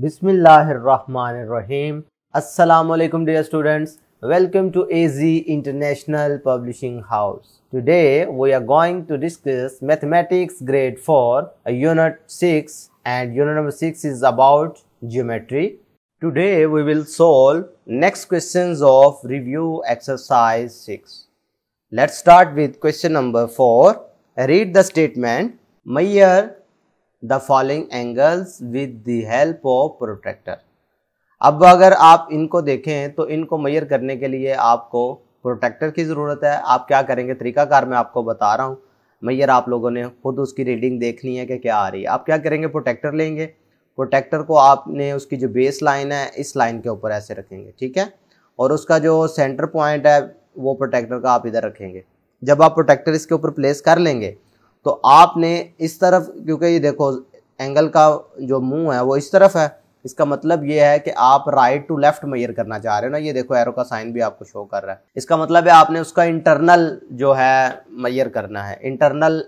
Bismillahirrahmanirrahim. Assalamu alaikum dear students. Welcome to AZ International Publishing House. Today we are going to discuss mathematics grade 4, unit 6 and unit number 6 is about geometry. Today we will solve next questions of review exercise 6. Let's start with question number 4. Read the statement. Meyer the following angles with the help of protractor अब अगर आप इनको देखें तो इनको मैयर करने के लिए आपको प्रोटेक्टर की ज़रूरत है आप क्या करेंगे तरीकाकार मैं आपको बता रहा हूँ मैयर आप लोगों ने खुद उसकी रीडिंग देखनी है कि क्या आ रही है आप क्या करेंगे प्रोटेक्टर लेंगे प्रोटेक्टर को आपने उसकी जो बेस लाइन है इस लाइन के ऊपर ऐसे रखेंगे ठीक है और उसका जो सेंटर पॉइंट है वो प्रोटेक्टर का आप इधर रखेंगे जब आप प्रोटेक्टर इसके ऊपर प्लेस कर लेंगे तो आपने इस तरफ क्योंकि ये देखो एंगल का जो मुंह है वो इस तरफ है इसका मतलब ये है कि आप राइट टू लेफ्ट मेयर करना चाह रहे हो ना ये देखो एरो का साइन भी आपको शो कर रहा है इसका मतलब है आपने उसका इंटरनल जो है मेयर करना है इंटरनल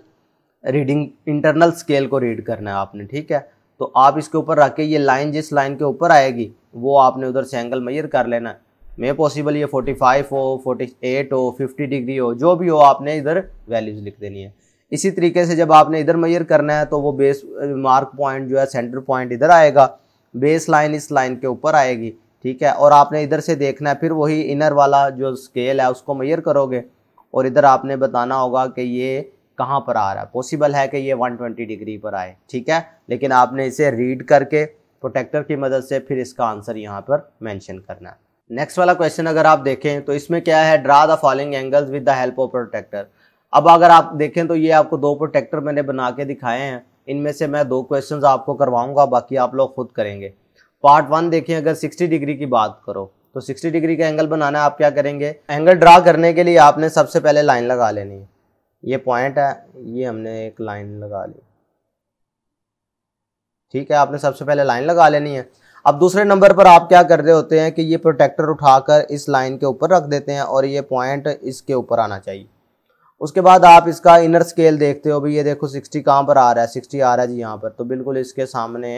रीडिंग इंटरनल स्केल को रीड करना है आपने ठीक है तो आप इसके ऊपर रख के ये लाइन जिस लाइन के ऊपर आएगी वो आपने उधर से एंगल मेयर कर लेना है मे पॉसिबल ये 45 हो 48 हो 50 डिग्री हो जो भी हो आपने इधर वैल्यूज़ लिख देनी है इसी तरीके से जब आपने इधर मैयर करना है तो वो बेस मार्क पॉइंट जो है सेंटर पॉइंट इधर आएगा बेस लाइन इस लाइन के ऊपर आएगी ठीक है और आपने इधर से देखना है फिर वही इनर वाला जो स्केल है उसको मैयर करोगे और इधर आपने बताना होगा कि ये कहाँ पर आ रहा है पॉसिबल है कि ये 120 डिग्री पर आए ठीक है लेकिन आपने इसे रीड करके प्रोटेक्टर की मदद से फिर इसका आंसर यहाँ पर मैंशन करना है नेक्स्ट वाला क्वेश्चन अगर आप देखें तो इसमें क्या है draw the falling angles with the help of protractor अब अगर आप देखें तो ये आपको दो प्रोटेक्टर मैंने बना के दिखाए हैं इनमें से मैं दो क्वेश्चंस आपको करवाऊंगा बाकी आप लोग खुद करेंगे पार्ट वन देखें अगर 60 डिग्री की बात करो तो 60 डिग्री का एंगल बनाना आप क्या करेंगे एंगल ड्रा करने के लिए आपने सबसे पहले लाइन लगा लेनी है ये पॉइंट है ये हमने एक लाइन लगा ली ठीक है आपने सबसे पहले लाइन लगा लेनी है अब दूसरे नंबर पर आप क्या कर रहे होते हैं कि ये प्रोटेक्टर उठाकर इस लाइन के ऊपर रख देते हैं और ये पॉइंट इसके ऊपर आना चाहिए उसके बाद आप इसका इनर स्केल देखते हो भाई ये देखो सिक्सटी कहाँ पर आ रहा है सिक्सटी आ रहा है जी यहाँ पर तो बिल्कुल इसके सामने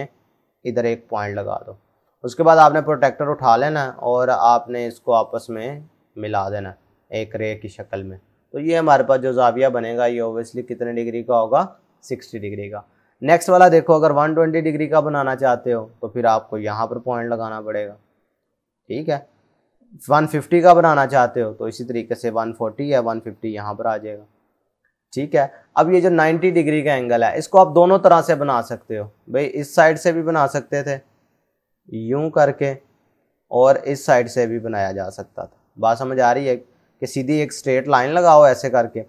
इधर एक पॉइंट लगा दो उसके बाद आपने प्रोटेक्टर उठा लेना है और आपने इसको आपस में मिला देना एक रे की शक्ल में तो ये हमारे पास जो जाविया बनेगा ये ओबियसली कितने डिग्री का होगा सिक्सटी डिग्री का नेक्स्ट वाला देखो अगर वन ट्वेंटी डिग्री का बनाना चाहते हो तो फिर आपको यहाँ पर पॉइंट लगाना पड़ेगा ठीक है 150 का बनाना चाहते हो तो इसी तरीके से 140 या 150 फिफ्टी यहाँ पर आ जाएगा ठीक है अब ये जो 90 डिग्री का एंगल है इसको आप दोनों तरह से बना सकते हो भाई इस साइड से भी बना सकते थे यूं करके और इस साइड से भी बनाया जा सकता था बात समझ आ रही है कि सीधी एक स्ट्रेट लाइन लगाओ ऐसे करके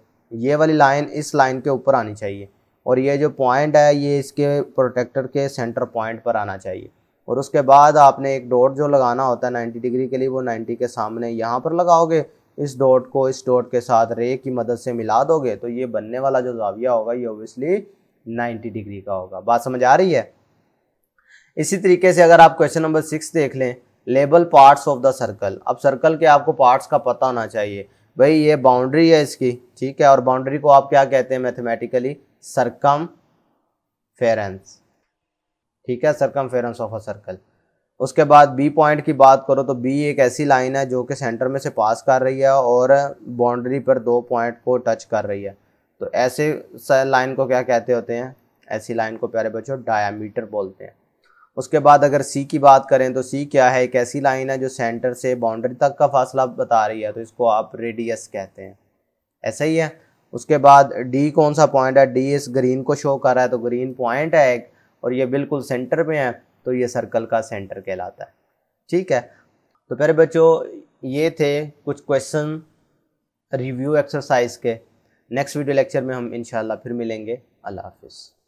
ये वाली लाइन इस लाइन के ऊपर आनी चाहिए और ये जो पॉइंट है ये इसके प्रोटेक्टर के सेंटर पॉइंट पर आना चाहिए और उसके बाद आपने एक डॉट जो लगाना होता है 90 डिग्री के लिए वो 90 के सामने यहाँ पर लगाओगे इस डॉट को इस डॉट के साथ रे की मदद से मिला दोगे तो ये बनने वाला जो जाविया होगा ये ओबियसली 90 डिग्री का होगा बात समझ आ रही है इसी तरीके से अगर आप क्वेश्चन नंबर सिक्स देख लें label parts of the circle अब सर्कल के आपको पार्ट्स का पता होना चाहिए भाई ये बाउंड्री है इसकी ठीक है और बाउंड्री को आप क्या कहते हैं मैथमेटिकली सरकम फेरेंस ठीक है सरकम ऑफ अ सर्कल उसके बाद बी पॉइंट की बात करो तो बी एक ऐसी लाइन है जो कि सेंटर में से पास कर रही है और बाउंड्री पर दो पॉइंट को टच कर रही है तो ऐसे लाइन को क्या कहते होते हैं ऐसी लाइन को प्यारे बच्चों डायामीटर बोलते हैं उसके बाद अगर सी की बात करें तो सी क्या है एक ऐसी लाइन है जो सेंटर से बाउंड्री तक का फासला बता रही है तो इसको आप रेडियस कहते हैं ऐसा ही है उसके बाद डी कौन सा पॉइंट है डी इस ग्रीन को शो कर रहा है तो ग्रीन पॉइंट है एक और ये बिल्कुल सेंटर में है तो ये सर्कल का सेंटर कहलाता है ठीक है तो प्यारे बच्चों ये थे कुछ क्वेश्चन रिव्यू एक्सरसाइज के नेक्स्ट वीडियो लेक्चर में हम इंशाल्लाह फिर मिलेंगे अल्लाह हाफिज़